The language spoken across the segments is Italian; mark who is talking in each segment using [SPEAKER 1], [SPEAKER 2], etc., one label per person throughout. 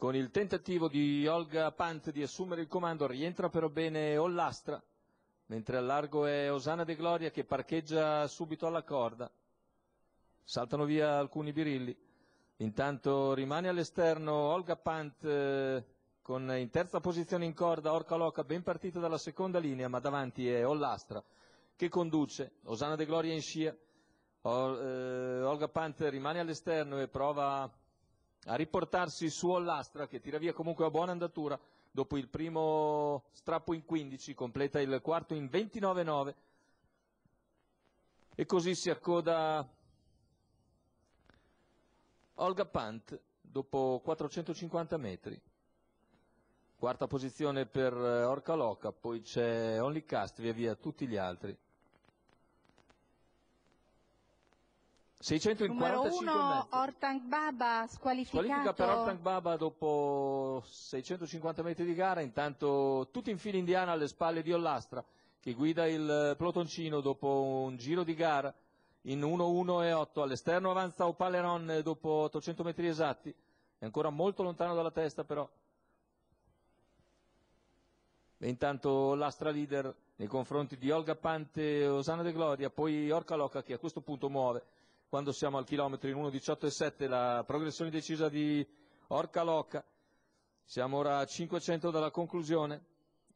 [SPEAKER 1] Con il tentativo di Olga Pant di assumere il comando rientra però bene Ollastra, mentre al largo è Osana De Gloria che parcheggia subito alla corda. Saltano via alcuni birilli. Intanto rimane all'esterno Olga Pant eh, con in terza posizione in corda Orca Loca ben partita dalla seconda linea, ma davanti è Ollastra che conduce, Osana De Gloria in scia. Eh, Olga Pant rimane all'esterno e prova a riportarsi su Ollastra che tira via comunque a buona andatura dopo il primo strappo in 15, completa il quarto in 29-9 e così si accoda Olga Pant dopo 450 metri. Quarta posizione per eh, Orca Loca, poi c'è Only Cast, via via tutti gli altri. 1. Ortan Baba squalificato. Squalifica per Ortan Baba dopo 650 metri di gara, intanto tutti in fila indiana alle spalle di Ollastra che guida il pelotoncino dopo un giro di gara in 1-1 e 8. All'esterno avanza Opaleron dopo 800 metri esatti, è ancora molto lontano dalla testa però. E intanto l'Astra leader nei confronti di Olga Pante e Osana De Gloria, poi Orca Locca che a questo punto muove quando siamo al chilometro in 1.18.7 la progressione decisa di Orca Loca siamo ora a 500 dalla conclusione,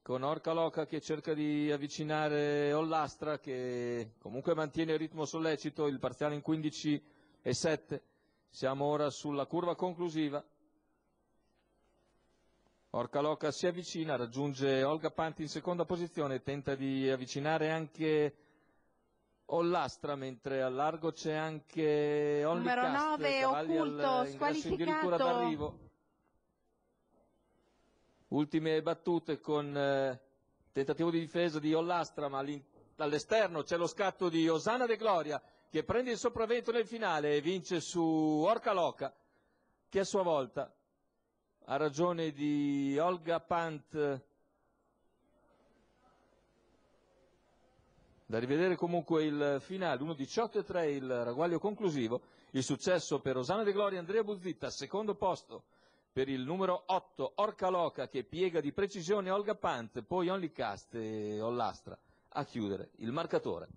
[SPEAKER 1] con Orca Loca che cerca di avvicinare Ollastra che comunque mantiene il ritmo sollecito, il parziale in 15.7, siamo ora sulla curva conclusiva, Orca Loca si avvicina, raggiunge Olga Panti in seconda posizione, tenta di avvicinare anche Ollastra, mentre al largo c'è anche Only Numero 9, occulto, squalificato. Ultime battute con eh, tentativo di difesa di Ollastra, ma all'esterno c'è lo scatto di Osana De Gloria che prende il sopravvento nel finale e vince su Orca Loca, che a sua volta ha ragione di Olga Pant Da rivedere comunque il finale 1-18-3 il ragguaglio conclusivo, il successo per Rosana De Gloria e Andrea Buzzitta, secondo posto per il numero 8 Orca Loca che piega di precisione Olga Pant, poi Onlicast e Ollastra a chiudere il marcatore.